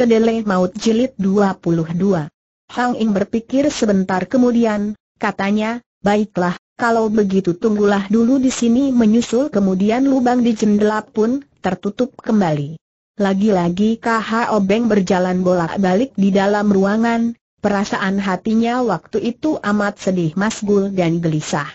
Kedele Maut Jilid 22. Hang Ing berpikir sebentar kemudian, katanya, baiklah, kalau begitu tunggulah dulu di sini menyusul kemudian lubang di jendela pun tertutup kembali. Lagi-lagi KH Obeng berjalan bolak-balik di dalam ruangan, perasaan hatinya waktu itu amat sedih masgul dan gelisah.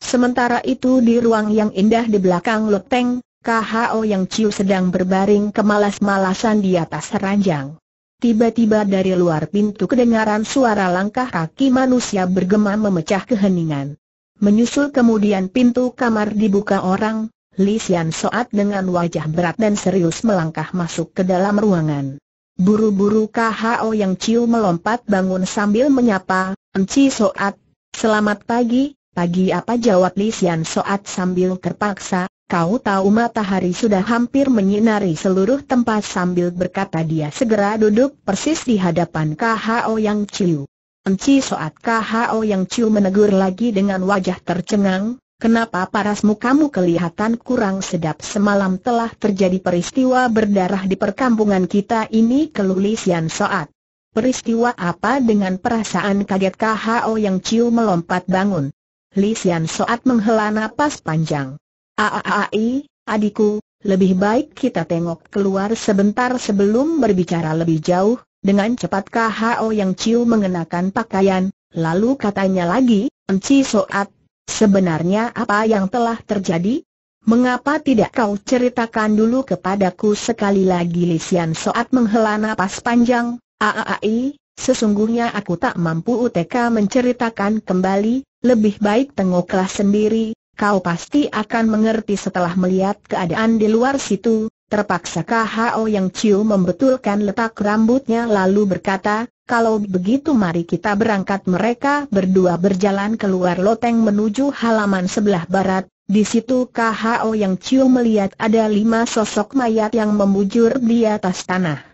Sementara itu di ruang yang indah di belakang Loteng, KHO yang Ciu sedang berbaring kemalas-malasan di atas ranjang. Tiba-tiba dari luar pintu kedengaran suara langkah kaki manusia bergema memecah keheningan. Menyusul kemudian pintu kamar dibuka orang, Li Xian Soat dengan wajah berat dan serius melangkah masuk ke dalam ruangan. Buru-buru KHO yang Ciu melompat bangun sambil menyapa, Enci Soat, selamat pagi, pagi apa jawab Li Xian Soat sambil terpaksa, Kau tahu matahari sudah hampir menyinari seluruh tempat sambil berkata dia segera duduk persis di hadapan KHO Yang Chiu. Enci Soat KHO Yang Chiu menegur lagi dengan wajah tercengang, kenapa parasmu kamu kelihatan kurang sedap semalam telah terjadi peristiwa berdarah di perkampungan kita ini kelulisian Soat. Peristiwa apa dengan perasaan kaget KHO Yang Chiu melompat bangun? Lisian Soat menghela napas panjang. Aaai, adikku, lebih baik kita tengok keluar sebentar sebelum berbicara lebih jauh, dengan cepat KHO yang Ciu mengenakan pakaian, lalu katanya lagi, Enci Soat, sebenarnya apa yang telah terjadi? Mengapa tidak kau ceritakan dulu kepadaku sekali lagi Lisian Soat menghela nafas panjang, Aaai, sesungguhnya aku tak mampu UTK menceritakan kembali, lebih baik tengoklah sendiri, kau pasti akan mengerti setelah melihat keadaan di luar situ, terpaksa KHO yang Ciu membetulkan letak rambutnya lalu berkata, kalau begitu mari kita berangkat mereka berdua berjalan keluar loteng menuju halaman sebelah barat, di situ KHO yang Ciu melihat ada lima sosok mayat yang membujur di atas tanah.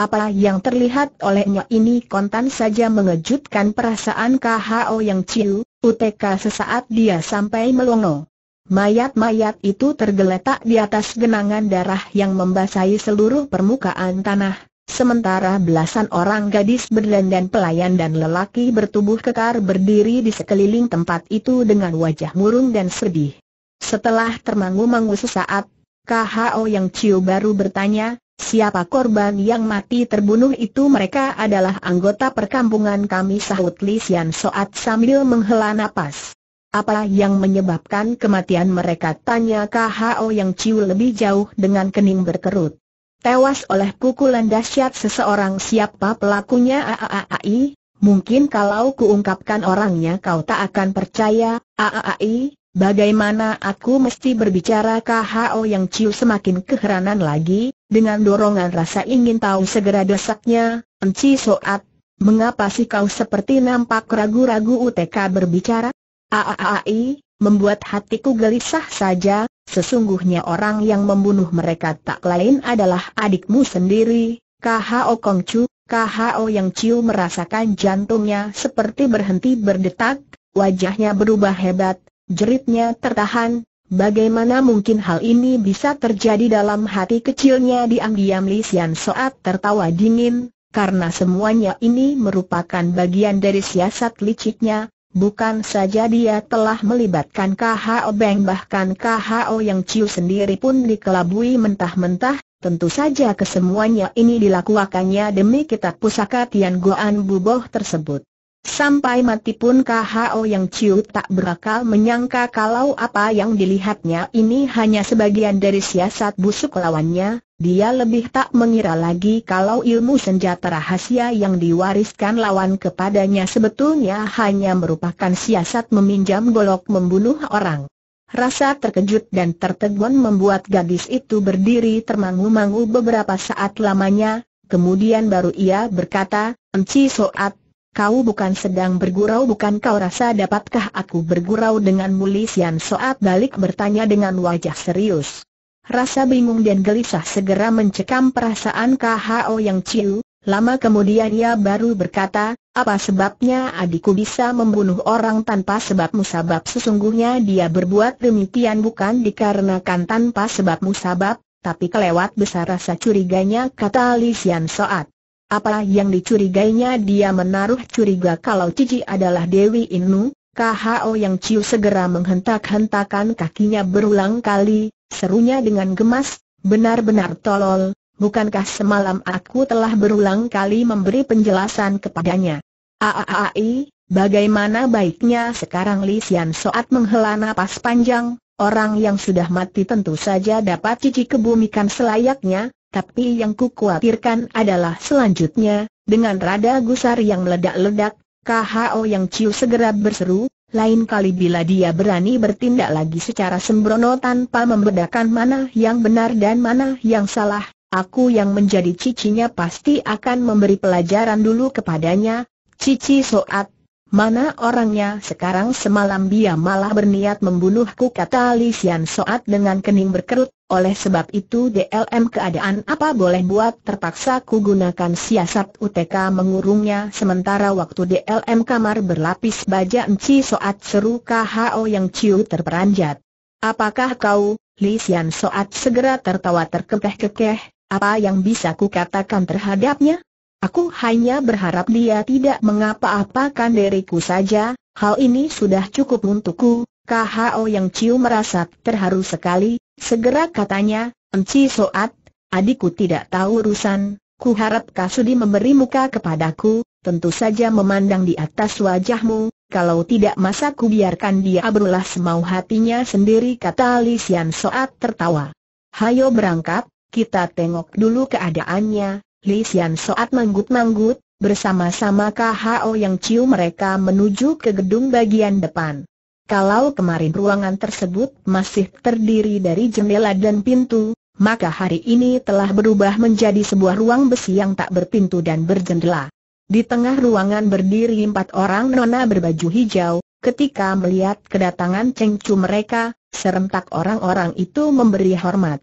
Apa yang terlihat olehnya ini kontan saja mengejutkan perasaan KHO yang ciu, UTK sesaat dia sampai melongo. Mayat-mayat itu tergeletak di atas genangan darah yang membasahi seluruh permukaan tanah, sementara belasan orang gadis berdandan pelayan dan lelaki bertubuh kekar berdiri di sekeliling tempat itu dengan wajah murung dan sedih. Setelah termangu-mangu sesaat, KHO yang ciu baru bertanya, Siapa korban yang mati terbunuh itu mereka adalah anggota perkampungan kami sahut Li saat Soat sambil menghela nafas. Apa yang menyebabkan kematian mereka tanya KHO yang ciu lebih jauh dengan kening berkerut. Tewas oleh pukulan dahsyat seseorang siapa pelakunya AAAI, mungkin kalau kuungkapkan orangnya kau tak akan percaya, AAAI, Bagaimana aku mesti berbicara KHO yang Ciu semakin keheranan lagi, dengan dorongan rasa ingin tahu segera desaknya, Enci Soat, mengapa sih kau seperti nampak ragu-ragu UTK berbicara? Aaai, membuat hatiku gelisah saja, sesungguhnya orang yang membunuh mereka tak lain adalah adikmu sendiri, KHO Kongcu, KHO yang Ciu merasakan jantungnya seperti berhenti berdetak, wajahnya berubah hebat, jeritnya tertahan, Bagaimana mungkin hal ini bisa terjadi dalam hati kecilnya diam-diam Li Sian Soat tertawa dingin, karena semuanya ini merupakan bagian dari siasat liciknya, bukan saja dia telah melibatkan KHO Beng bahkan KHO yang Ciu sendiri pun dikelabui mentah-mentah, Tentu saja kesemuanya ini dilakukannya demi kitab pusaka Tian Goan Buboh tersebut. Sampai mati pun KHO yang ciut tak berakal menyangka kalau apa yang dilihatnya ini hanya sebagian dari siasat busuk lawannya, dia lebih tak mengira lagi kalau ilmu senjata rahasia yang diwariskan lawan kepadanya sebetulnya hanya merupakan siasat meminjam golok membunuh orang. Rasa terkejut dan tertegun membuat gadis itu berdiri termangu-mangu beberapa saat lamanya, kemudian baru ia berkata, Enci Soat, Kau bukan sedang bergurau bukan kau rasa dapatkah aku bergurau dengan Muli Sian Soat balik bertanya dengan wajah serius. Rasa bingung dan gelisah segera mencekam perasaan KHO yang ciu, lama kemudian ia baru berkata, apa sebabnya adikku bisa membunuh orang tanpa sebab musabab sesungguhnya dia berbuat demikian bukan dikarenakan tanpa sebab musabab, tapi kelewat besar rasa curiganya kata Li Sian Soat. Apa yang dicurigainya dia menaruh curiga kalau Cici adalah Dewi Innu, KHO yang Ciu segera menghentak-hentakan kakinya berulang kali, serunya dengan gemas, benar-benar tolol, bukankah semalam aku telah berulang kali memberi penjelasan kepadanya. Aaai, bagaimana baiknya sekarang Li Xian Soat menghela napas panjang, orang yang sudah mati tentu saja dapat Cici kebumikan selayaknya, tapi yang ku khawatirkan adalah selanjutnya, dengan rada gusar yang meledak-ledak, KHO yang Ciu segera berseru, lain kali bila dia berani bertindak lagi secara sembrono tanpa membedakan mana yang benar dan mana yang salah, aku yang menjadi cicinya pasti akan memberi pelajaran dulu kepadanya, cici soat. Mana orangnya sekarang semalam dia malah berniat membunuhku kata Lisian Soat dengan kening berkerut, oleh sebab itu DLM keadaan apa boleh buat terpaksa ku gunakan siasat UTK mengurungnya sementara waktu DLM kamar berlapis baja enci soat seru KHO yang ciu terperanjat. Apakah kau, Li Xian Soat segera tertawa terkekeh-kekeh, apa yang bisa ku katakan terhadapnya? Aku hanya berharap dia tidak mengapa-apakan diriku saja, hal ini sudah cukup untukku, KHO yang Ciu merasa terharu sekali, Segera katanya, Enci Soat, adikku tidak tahu urusan, ku harap Kasudi memberi muka kepadaku, tentu saja memandang di atas wajahmu, kalau tidak masa ku biarkan dia berulah semau hatinya sendiri kata Lisian Soat tertawa. Hayo berangkat, kita tengok dulu keadaannya, Lisian Soat manggut-manggut, bersama-sama KHO yang cium mereka menuju ke gedung bagian depan. Kalau kemarin ruangan tersebut masih terdiri dari jendela dan pintu, maka hari ini telah berubah menjadi sebuah ruang besi yang tak berpintu dan berjendela. Di tengah ruangan berdiri empat orang nona berbaju hijau, ketika melihat kedatangan Cheng mereka, serentak orang-orang itu memberi hormat.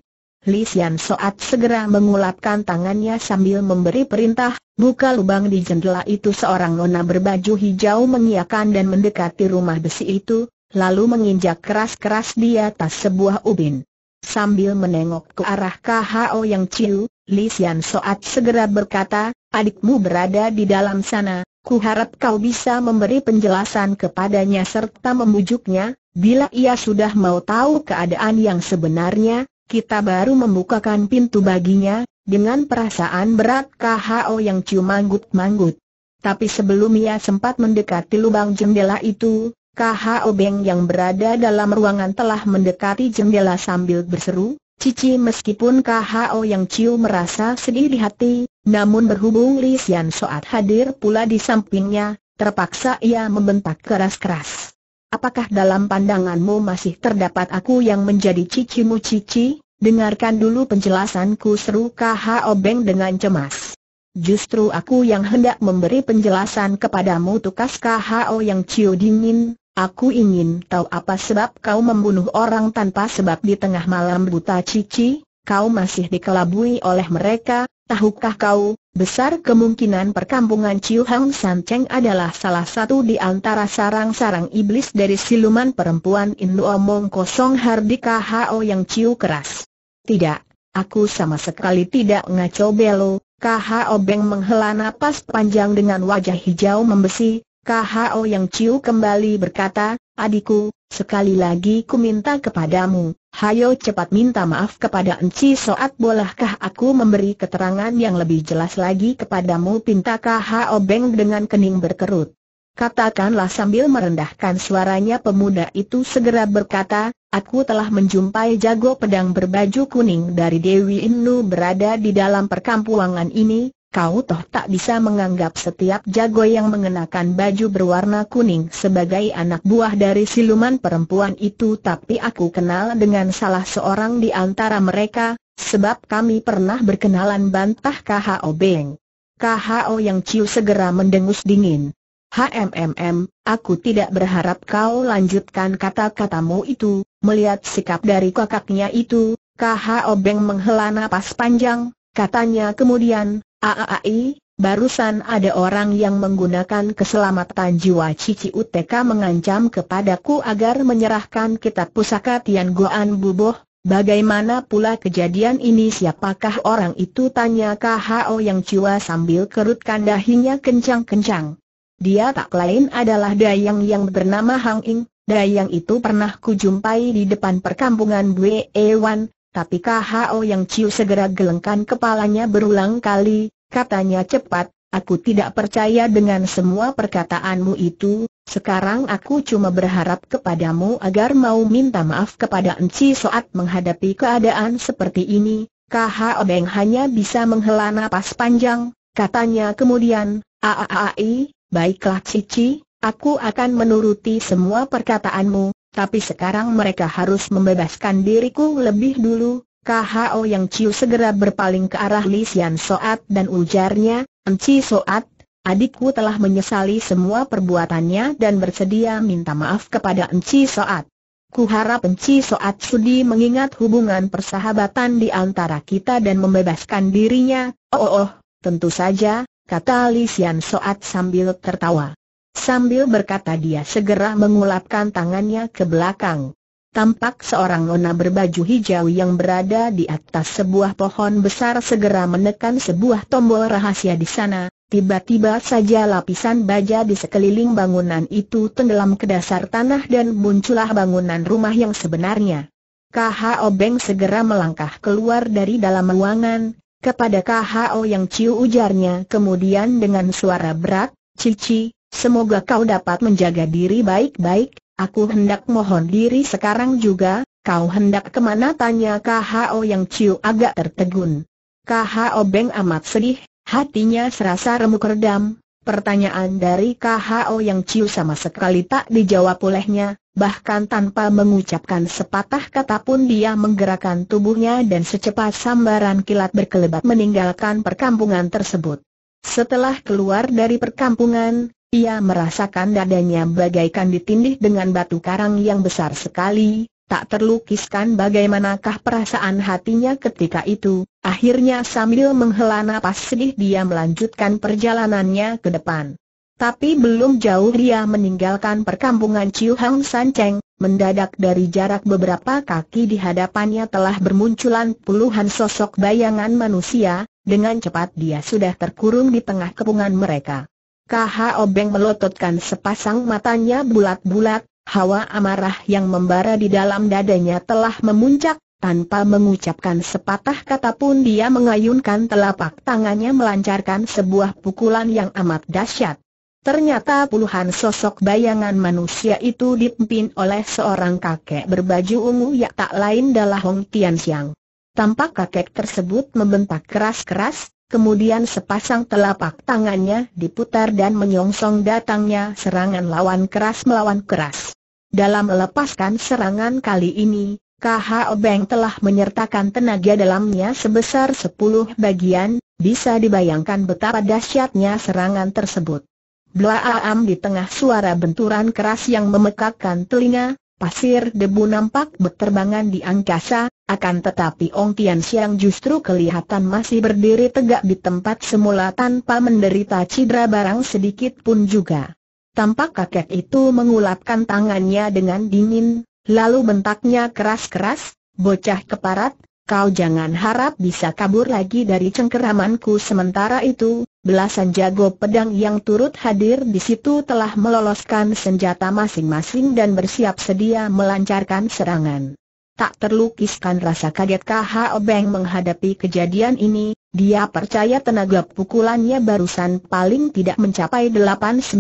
Li Xian Soat segera mengulapkan tangannya sambil memberi perintah, buka lubang di jendela itu seorang nona berbaju hijau mengiakan dan mendekati rumah besi itu, lalu menginjak keras-keras di atas sebuah ubin. Sambil menengok ke arah KHO yang Ciu, Li Xian Soat segera berkata, adikmu berada di dalam sana, kuharap kau bisa memberi penjelasan kepadanya serta membujuknya, bila ia sudah mau tahu keadaan yang sebenarnya, kita baru membukakan pintu baginya, dengan perasaan berat KHO yang Ciu manggut-manggut. Tapi sebelum ia sempat mendekati lubang jendela itu, KH Beng yang berada dalam ruangan telah mendekati jendela sambil berseru, Cici meskipun KHO yang Ciu merasa sedih di hati, namun berhubung Li Xian Soat hadir pula di sampingnya, terpaksa ia membentak keras-keras. Apakah dalam pandanganmu masih terdapat aku yang menjadi cicimu cici? Dengarkan dulu penjelasanku seru KHO Beng dengan cemas. Justru aku yang hendak memberi penjelasan kepadamu tukas KHO yang Ciu dingin, Aku ingin tahu apa sebab kau membunuh orang tanpa sebab di tengah malam buta cici, kau masih dikelabui oleh mereka, tahukah kau, besar kemungkinan perkampungan Chiu Hang San Cheng adalah salah satu di antara sarang-sarang iblis dari siluman perempuan Indo Omong Kosong Hardika Hao yang Chiu keras. Tidak, aku sama sekali tidak ngaco belo, KHO obeng menghela napas panjang dengan wajah hijau membesi, KHO yang Ciu kembali berkata, adikku, sekali lagi ku minta kepadamu, hayo cepat minta maaf kepada Enci Soat bolehkah aku memberi keterangan yang lebih jelas lagi kepadamu pinta KHO Beng dengan kening berkerut. Katakanlah sambil merendahkan suaranya pemuda itu segera berkata, aku telah menjumpai jago pedang berbaju kuning dari Dewi Innu berada di dalam perkampungan ini, Kau toh tak bisa menganggap setiap jago yang mengenakan baju berwarna kuning sebagai anak buah dari siluman perempuan itu tapi aku kenal dengan salah seorang di antara mereka, sebab kami pernah berkenalan bantah KHO Beng. KHO yang Ciu segera mendengus dingin. HMMM, aku tidak berharap kau lanjutkan kata-katamu itu, melihat sikap dari kakaknya itu, KHO Beng menghela napas panjang, katanya kemudian, Aai, barusan ada orang yang menggunakan keselamatan jiwa Cici Uteka mengancam kepadaku agar menyerahkan kitab pusaka Tian Goan Buboh, bagaimana pula kejadian ini siapakah orang itu tanya KHO yang cua sambil kerutkan dahinya kencang-kencang. Dia tak lain adalah Dayang yang bernama Hang Ing, Dayang itu pernah kujumpai di depan perkampungan Bue Ewan, tapi KHO yang Ciu segera gelengkan kepalanya berulang kali, katanya cepat, Aku tidak percaya dengan semua perkataanmu itu, sekarang aku cuma berharap kepadamu agar mau minta maaf kepada Enci saat menghadapi keadaan seperti ini. Kho Obeng hanya bisa menghela napas panjang, katanya kemudian, Aaai, baiklah Cici, aku akan menuruti semua perkataanmu, tapi sekarang mereka harus membebaskan diriku lebih dulu. KHO Yang Ciu segera berpaling ke arah Li Xian Soat dan ujarnya, Enci Soat, adikku telah menyesali semua perbuatannya dan bersedia minta maaf kepada Enci Soat. Kuharap Enci Soat sudi mengingat hubungan persahabatan di antara kita dan membebaskan dirinya, oh oh, oh tentu saja, kata Li Xian Soat sambil tertawa. Sambil berkata dia segera mengulapkan tangannya ke belakang. Tampak seorang nona berbaju hijau yang berada di atas sebuah pohon besar segera menekan sebuah tombol rahasia di sana. Tiba-tiba saja lapisan baja di sekeliling bangunan itu tenggelam ke dasar tanah dan muncullah bangunan rumah yang sebenarnya. KHO Beng segera melangkah keluar dari dalam ruangan, kepada KHO yang ciu ujarnya kemudian dengan suara berat, Cici, Semoga kau dapat menjaga diri baik-baik, aku hendak mohon diri sekarang juga, kau hendak kemana tanya KHO yang Ciu agak tertegun. KHO Beng amat sedih, hatinya serasa remuk redam, Pertanyaan dari KHO yang Ciu sama sekali tak dijawab olehnya, bahkan tanpa mengucapkan sepatah kata pun dia menggerakkan tubuhnya dan secepat sambaran kilat berkelebat meninggalkan perkampungan tersebut. Setelah keluar dari perkampungan, ia merasakan dadanya bagaikan ditindih dengan batu karang yang besar sekali, tak terlukiskan bagaimanakah perasaan hatinya ketika itu, akhirnya sambil menghela napas sedih dia melanjutkan perjalanannya ke depan. Tapi belum jauh dia meninggalkan perkampungan Chiu Hang San Cheng, mendadak dari jarak beberapa kaki di hadapannya telah bermunculan puluhan sosok bayangan manusia, dengan cepat dia sudah terkurung di tengah kepungan mereka. Kha Obeng melototkan sepasang matanya bulat-bulat, hawa amarah yang membara di dalam dadanya telah memuncak, tanpa mengucapkan sepatah kata pun dia mengayunkan telapak tangannya melancarkan sebuah pukulan yang amat dahsyat. Ternyata puluhan sosok bayangan manusia itu dipimpin oleh seorang kakek berbaju ungu yang tak lain adalah Hong Tian Xiang. Tampak kakek tersebut membentak keras-keras, Kemudian sepasang telapak tangannya diputar dan menyongsong datangnya serangan lawan keras melawan keras. Dalam melepaskan serangan kali ini, KH Obeng telah menyertakan tenaga dalamnya sebesar 10 bagian, bisa dibayangkan betapa dahsyatnya serangan tersebut. Blaam di tengah suara benturan keras yang memekakkan telinga, pasir debu nampak berterbangan di angkasa, akan tetapi Ong Tian Siang justru kelihatan masih berdiri tegak di tempat semula tanpa menderita cedera barang sedikit pun juga. Tampak kakek itu mengulapkan tangannya dengan dingin, lalu bentaknya keras-keras, bocah keparat, kau jangan harap bisa kabur lagi dari cengkeramanku sementara itu, belasan jago pedang yang turut hadir di situ telah meloloskan senjata masing-masing dan bersiap sedia melancarkan serangan. Tak terlukiskan rasa kaget KH Obeng menghadapi kejadian ini, dia percaya tenaga pukulannya barusan paling tidak mencapai 8-900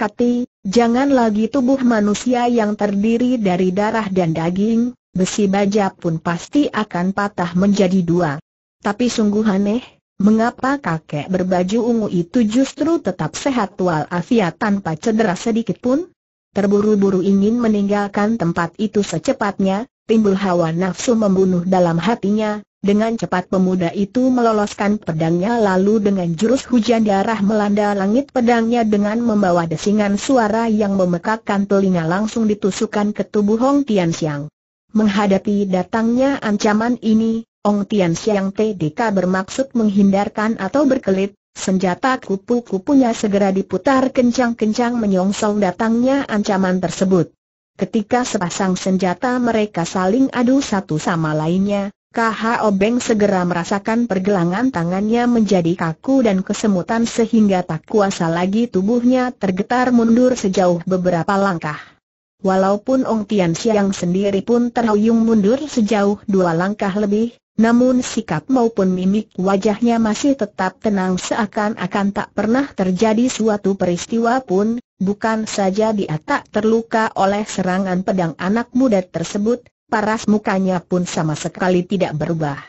kati, jangan lagi tubuh manusia yang terdiri dari darah dan daging, besi baja pun pasti akan patah menjadi dua. Tapi sungguh aneh, mengapa kakek berbaju ungu itu justru tetap sehat wal afiat tanpa cedera sedikit pun? Terburu-buru ingin meninggalkan tempat itu secepatnya, timbul hawa nafsu membunuh dalam hatinya, dengan cepat pemuda itu meloloskan pedangnya lalu dengan jurus hujan darah melanda langit pedangnya dengan membawa desingan suara yang memekakkan telinga langsung ditusukkan ke tubuh Hong Tian Xiang. Menghadapi datangnya ancaman ini, Hong Tian Xiang TDK bermaksud menghindarkan atau berkelit, senjata kupu-kupunya segera diputar kencang-kencang menyongsong datangnya ancaman tersebut. Ketika sepasang senjata mereka saling adu satu sama lainnya, KHO Obeng segera merasakan pergelangan tangannya menjadi kaku dan kesemutan sehingga tak kuasa lagi tubuhnya tergetar mundur sejauh beberapa langkah. Walaupun Ong Tian Siang sendiri pun terhuyung mundur sejauh dua langkah lebih, namun sikap maupun mimik wajahnya masih tetap tenang seakan-akan tak pernah terjadi suatu peristiwa pun, bukan saja dia tak terluka oleh serangan pedang anak muda tersebut, paras mukanya pun sama sekali tidak berubah.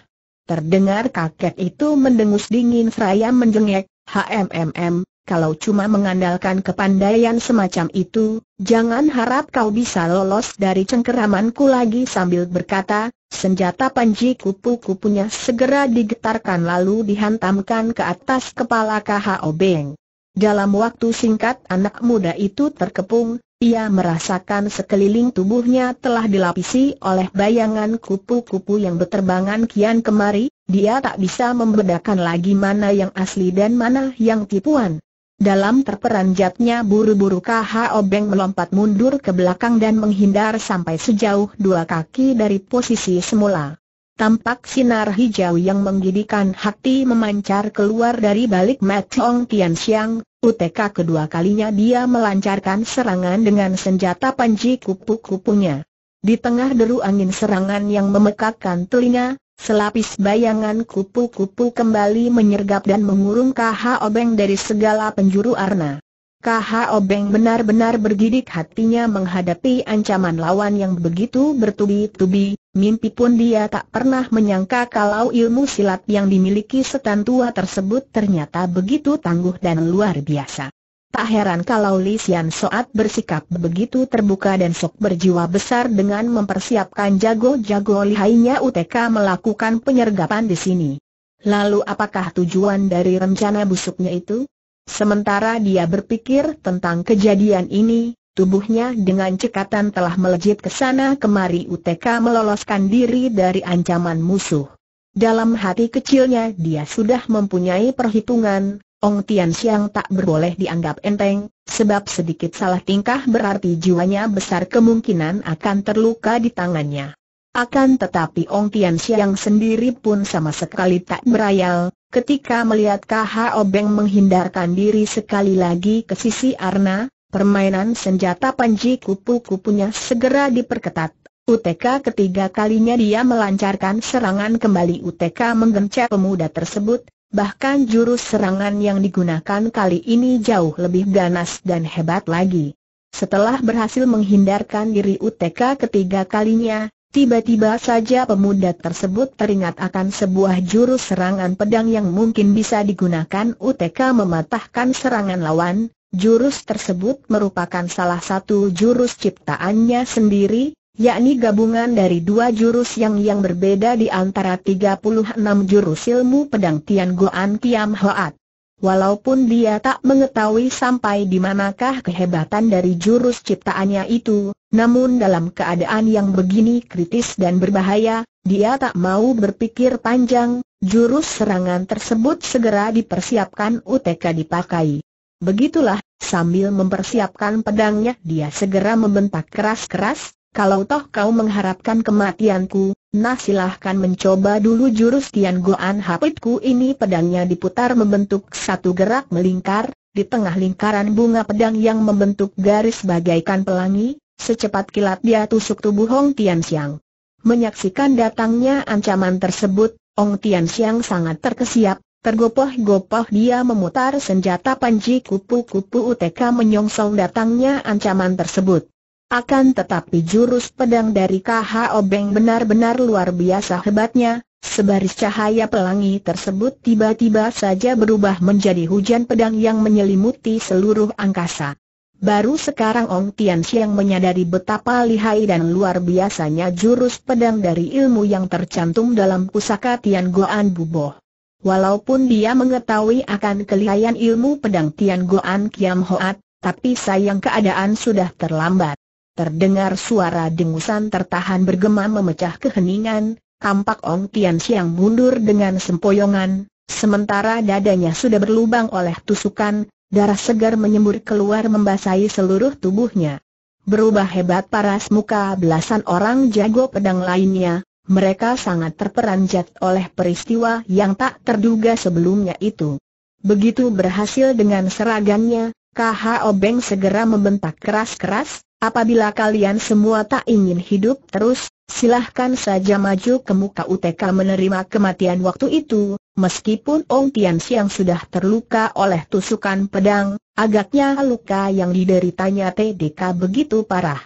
Terdengar kakek itu mendengus dingin seraya menjengek, HMMM, kalau cuma mengandalkan kepandaian semacam itu, jangan harap kau bisa lolos dari cengkeramanku lagi sambil berkata, Senjata panji kupu-kupunya segera digetarkan lalu dihantamkan ke atas kepala KHO Beng. Dalam waktu singkat anak muda itu terkepung, ia merasakan sekeliling tubuhnya telah dilapisi oleh bayangan kupu-kupu yang berterbangan kian kemari, dia tak bisa membedakan lagi mana yang asli dan mana yang tipuan. Dalam terperanjatnya buru-buru KH Obeng melompat mundur ke belakang dan menghindar sampai sejauh dua kaki dari posisi semula. Tampak sinar hijau yang menggidikan hati memancar keluar dari balik Hong Tian Xiang, UTK kedua kalinya dia melancarkan serangan dengan senjata panji kupu-kupunya. Di tengah deru angin serangan yang memekakkan telinga, Selapis bayangan kupu-kupu kembali menyergap dan mengurung KH Obeng dari segala penjuru arna. KH Obeng benar-benar bergidik hatinya menghadapi ancaman lawan yang begitu bertubi-tubi, mimpi pun dia tak pernah menyangka kalau ilmu silat yang dimiliki setan tua tersebut ternyata begitu tangguh dan luar biasa. Tak heran kalau Li Xian Soat bersikap begitu terbuka dan sok berjiwa besar dengan mempersiapkan jago-jago lihainya UTK melakukan penyergapan di sini. Lalu apakah tujuan dari rencana busuknya itu? Sementara dia berpikir tentang kejadian ini, tubuhnya dengan cekatan telah melejit ke sana kemari UTK meloloskan diri dari ancaman musuh. Dalam hati kecilnya dia sudah mempunyai perhitungan, Ong Tian Siang tak berboleh dianggap enteng, sebab sedikit salah tingkah berarti jiwanya besar kemungkinan akan terluka di tangannya. Akan tetapi Ong Tian Siang sendiri pun sama sekali tak berayal, ketika melihat KHO Obeng menghindarkan diri sekali lagi ke sisi Arna, permainan senjata panji kupu-kupunya segera diperketat. UTK ketiga kalinya dia melancarkan serangan kembali UTK menggencet pemuda tersebut, Bahkan jurus serangan yang digunakan kali ini jauh lebih ganas dan hebat lagi. Setelah berhasil menghindarkan diri UTK ketiga kalinya, tiba-tiba saja pemuda tersebut teringat akan sebuah jurus serangan pedang yang mungkin bisa digunakan UTK mematahkan serangan lawan. Jurus tersebut merupakan salah satu jurus ciptaannya sendiri, yakni gabungan dari dua jurus yang yang berbeda di antara 36 jurus ilmu pedang Tian Goan Kiam Hoat. Walaupun dia tak mengetahui sampai di manakah kehebatan dari jurus ciptaannya itu, namun dalam keadaan yang begini kritis dan berbahaya, dia tak mau berpikir panjang, jurus serangan tersebut segera dipersiapkan UTK dipakai. Begitulah, sambil mempersiapkan pedangnya dia segera membentak keras-keras, kalau toh kau mengharapkan kematianku, nah silahkan mencoba dulu jurus Tian Goan Hapitku ini pedangnya diputar membentuk satu gerak melingkar, di tengah lingkaran bunga pedang yang membentuk garis bagaikan pelangi, secepat kilat dia tusuk tubuh Hong Tian Siang. Menyaksikan datangnya ancaman tersebut, Hong Tian Siang sangat terkesiap, Tergopoh-gopoh dia memutar senjata panji kupu-kupu UTK menyongsong datangnya ancaman tersebut. Akan tetapi jurus pedang dari KH Obeng benar-benar luar biasa hebatnya, sebaris cahaya pelangi tersebut tiba-tiba saja berubah menjadi hujan pedang yang menyelimuti seluruh angkasa. Baru sekarang Ong Tian Siang menyadari betapa lihai dan luar biasanya jurus pedang dari ilmu yang tercantum dalam pusaka Tian Goan Bubo. Walaupun dia mengetahui akan kelihayan ilmu pedang Tian Goan Kiam Hoat, tapi sayang keadaan sudah terlambat. Terdengar suara dengusan tertahan bergema memecah keheningan, tampak Ong Tian Siang mundur dengan sempoyongan, sementara dadanya sudah berlubang oleh tusukan, darah segar menyembur keluar membasahi seluruh tubuhnya. Berubah hebat paras muka belasan orang jago pedang lainnya, mereka sangat terperanjat oleh peristiwa yang tak terduga sebelumnya itu. Begitu berhasil dengan seragannya, KHO Beng segera membentak keras-keras, Apabila kalian semua tak ingin hidup terus, silahkan saja maju ke muka UTK menerima kematian waktu itu, meskipun Ong Tian Siang sudah terluka oleh tusukan pedang, agaknya luka yang dideritanya TDK begitu parah.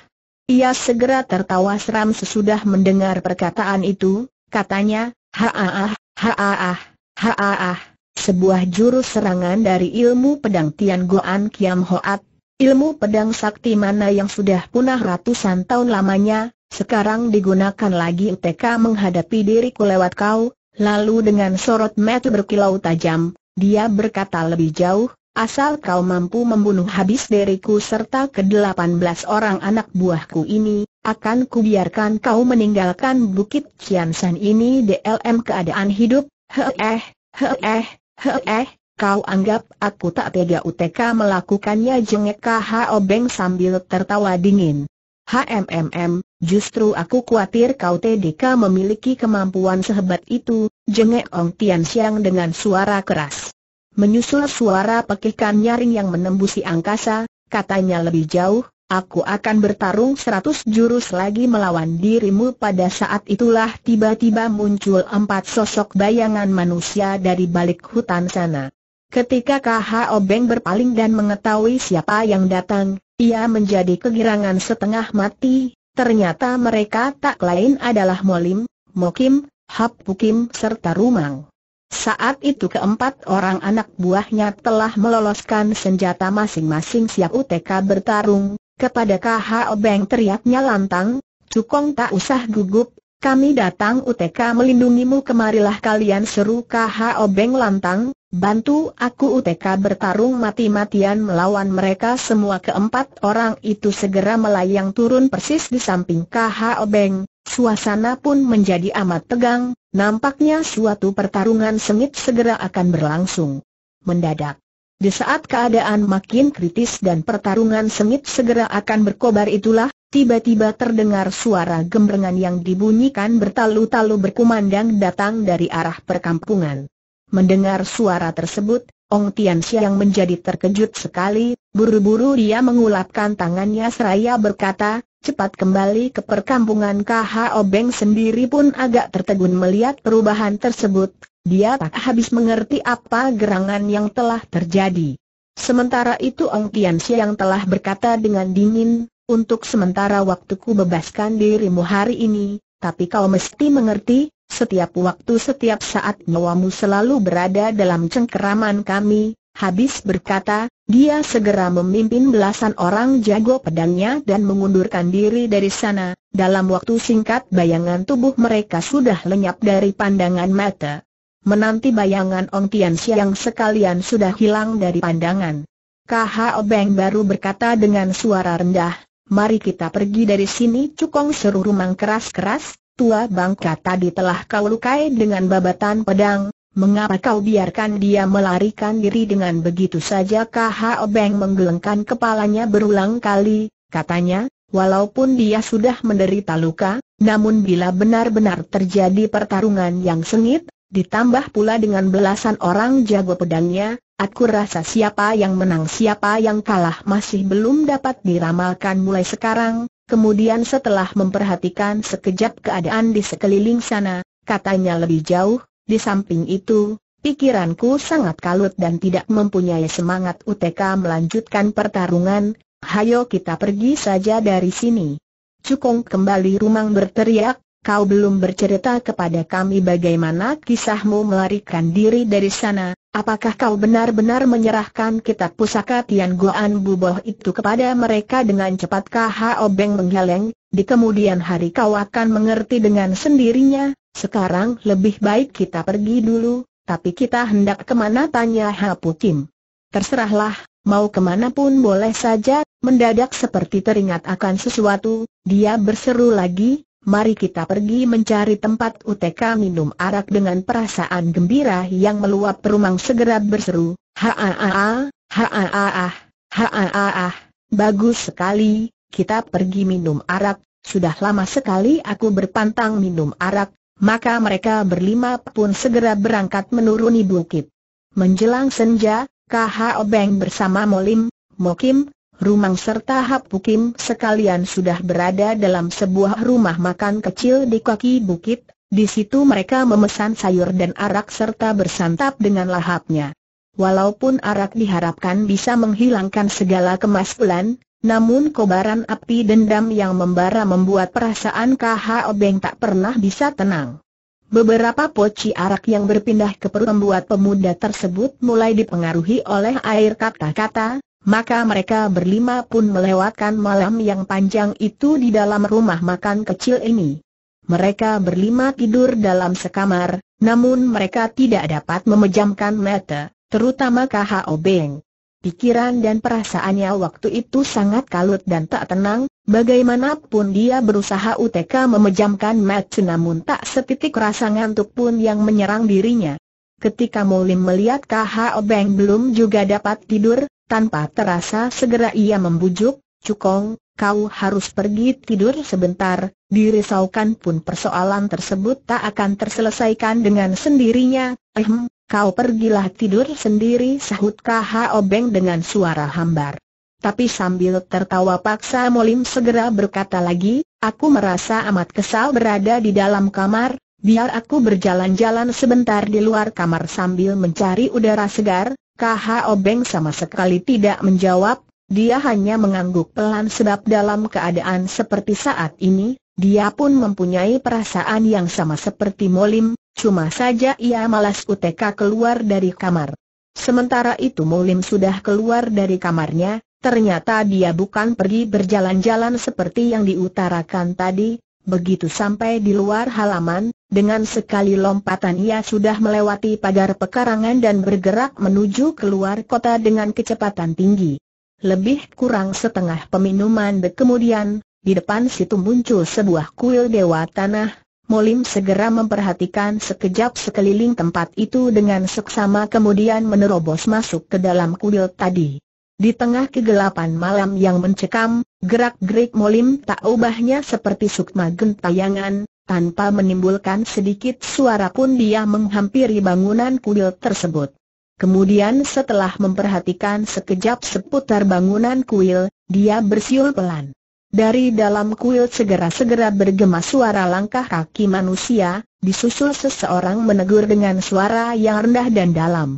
Ia segera tertawa seram sesudah mendengar perkataan itu, katanya, haaah, haaah, haaah, sebuah jurus serangan dari ilmu pedang Tian Goan Kiam Hoat Ilmu pedang sakti mana yang sudah punah ratusan tahun lamanya, sekarang digunakan lagi UTK menghadapi diriku lewat kau, lalu dengan sorot mata berkilau tajam, dia berkata lebih jauh, asal kau mampu membunuh habis diriku serta ke-18 orang anak buahku ini, akan kubiarkan kau meninggalkan Bukit Ciansan ini dalam keadaan hidup, heeh, heeh, heeh, Kau anggap aku tak tega UTK melakukannya jengek KHO Beng sambil tertawa dingin. HMMM, justru aku khawatir kau TDK memiliki kemampuan sehebat itu, jengek Ong Tian Siang dengan suara keras. Menyusul suara pekikan nyaring yang menembusi angkasa, katanya lebih jauh, Aku akan bertarung seratus jurus lagi melawan dirimu pada saat itulah tiba-tiba muncul empat sosok bayangan manusia dari balik hutan sana. Ketika KHO Obeng berpaling dan mengetahui siapa yang datang, ia menjadi kegirangan setengah mati, ternyata mereka tak lain adalah Molim, Mokim, Hap Pukim serta Rumang. Saat itu keempat orang anak buahnya telah meloloskan senjata masing-masing siap UTK bertarung, kepada KHO Obeng teriaknya lantang, Cukong tak usah gugup, kami datang UTK melindungimu kemarilah kalian seru KHO Obeng lantang, Bantu aku UTK bertarung mati-matian melawan mereka semua keempat orang itu segera melayang turun persis di samping KH Obeng. suasana pun menjadi amat tegang, nampaknya suatu pertarungan sengit segera akan berlangsung. Mendadak. Di saat keadaan makin kritis dan pertarungan sengit segera akan berkobar itulah, tiba-tiba terdengar suara gemerengan yang dibunyikan bertalu-talu berkumandang datang dari arah perkampungan. Mendengar suara tersebut, Ong Tian Siang menjadi terkejut sekali, buru-buru dia mengulapkan tangannya seraya berkata, cepat kembali ke perkampungan KHO Obeng sendiri pun agak tertegun melihat perubahan tersebut, dia tak habis mengerti apa gerangan yang telah terjadi. Sementara itu Ong Tian Siang telah berkata dengan dingin, untuk sementara waktuku bebaskan dirimu hari ini, tapi kau mesti mengerti, setiap waktu setiap saat nyawamu selalu berada dalam cengkeraman kami, habis berkata, dia segera memimpin belasan orang jago pedangnya dan mengundurkan diri dari sana, dalam waktu singkat bayangan tubuh mereka sudah lenyap dari pandangan mata. Menanti bayangan Ong Tian Siang sekalian sudah hilang dari pandangan. KH Obeng baru berkata dengan suara rendah, mari kita pergi dari sini Cukong seru rumang keras-keras, tua bangka tadi telah kau lukai dengan babatan pedang, mengapa kau biarkan dia melarikan diri dengan begitu saja KH Obeng menggelengkan kepalanya berulang kali, katanya, walaupun dia sudah menderita luka, namun bila benar-benar terjadi pertarungan yang sengit, ditambah pula dengan belasan orang jago pedangnya, Aku rasa siapa yang menang siapa yang kalah masih belum dapat diramalkan mulai sekarang, Kemudian setelah memperhatikan sekejap keadaan di sekeliling sana, katanya lebih jauh, di samping itu, pikiranku sangat kalut dan tidak mempunyai semangat UTK melanjutkan pertarungan, hayo kita pergi saja dari sini. Cukong kembali rumang berteriak, kau belum bercerita kepada kami bagaimana kisahmu melarikan diri dari sana, apakah kau benar-benar menyerahkan kitab pusaka Tian Guan Buboh itu kepada mereka dengan cepat K.H.O. Beng menggeleng, di kemudian hari kau akan mengerti dengan sendirinya, sekarang lebih baik kita pergi dulu, tapi kita hendak kemana tanya Ha Kim. Terserahlah, mau kemana pun boleh saja, mendadak seperti teringat akan sesuatu, dia berseru lagi, mari kita pergi mencari tempat UTK minum arak dengan perasaan gembira yang meluap perumang segera berseru, haa-haa, haa-haa, bagus sekali, kita pergi minum arak, sudah lama sekali aku berpantang minum arak, maka mereka berlima pun segera berangkat menuruni bukit. Menjelang senja, KHO Beng bersama Molim, Mokim, Rumang serta Hap Bukim sekalian sudah berada dalam sebuah rumah makan kecil di kaki bukit, di situ mereka memesan sayur dan arak serta bersantap dengan lahapnya. Walaupun arak diharapkan bisa menghilangkan segala kemaskulan, namun kobaran api dendam yang membara membuat perasaan KH Obeng tak pernah bisa tenang. Beberapa poci arak yang berpindah ke perut membuat pemuda tersebut mulai dipengaruhi oleh air kata-kata, maka mereka berlima pun melewatkan malam yang panjang itu di dalam rumah makan kecil ini. Mereka berlima tidur dalam sekamar, namun mereka tidak dapat memejamkan mata, terutama K.H.O. Beng. Pikiran dan perasaannya waktu itu sangat kalut dan tak tenang, bagaimanapun dia berusaha UTK memejamkan mata namun tak setitik rasa ngantuk pun yang menyerang dirinya. Ketika Mulim melihat KH Obeng belum juga dapat tidur, tanpa terasa segera ia membujuk, Cukong, kau harus pergi tidur sebentar, dirisaukan pun persoalan tersebut tak akan terselesaikan dengan sendirinya, ehm, kau pergilah tidur sendiri sahut KH Obeng dengan suara hambar. Tapi sambil tertawa paksa Molim segera berkata lagi, aku merasa amat kesal berada di dalam kamar, biar aku berjalan-jalan sebentar di luar kamar sambil mencari udara segar, KHO obeng sama sekali tidak menjawab, dia hanya mengangguk pelan sebab dalam keadaan seperti saat ini, dia pun mempunyai perasaan yang sama seperti Molim, cuma saja ia malas UTK keluar dari kamar. Sementara itu Molim sudah keluar dari kamarnya, ternyata dia bukan pergi berjalan-jalan seperti yang diutarakan tadi, Begitu sampai di luar halaman, dengan sekali lompatan ia sudah melewati pagar pekarangan dan bergerak menuju keluar kota dengan kecepatan tinggi. Lebih kurang setengah peminuman kemudian, di depan situ muncul sebuah kuil dewa tanah, Molim segera memperhatikan sekejap sekeliling tempat itu dengan seksama kemudian menerobos masuk ke dalam kuil tadi. Di tengah kegelapan malam yang mencekam, gerak-gerik Molim tak ubahnya seperti sukma gentayangan, tanpa menimbulkan sedikit suara pun dia menghampiri bangunan kuil tersebut. Kemudian setelah memperhatikan sekejap seputar bangunan kuil, dia bersiul pelan. Dari dalam kuil segera-segera bergema suara langkah kaki manusia, disusul seseorang menegur dengan suara yang rendah dan dalam.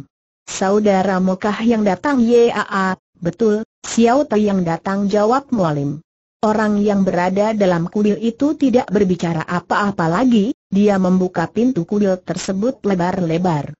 Saudara Mokah yang datang YAA, Betul, Xiao Tai yang datang jawab Mualim. Orang yang berada dalam kuil itu tidak berbicara apa-apa lagi, dia membuka pintu kuil tersebut lebar-lebar.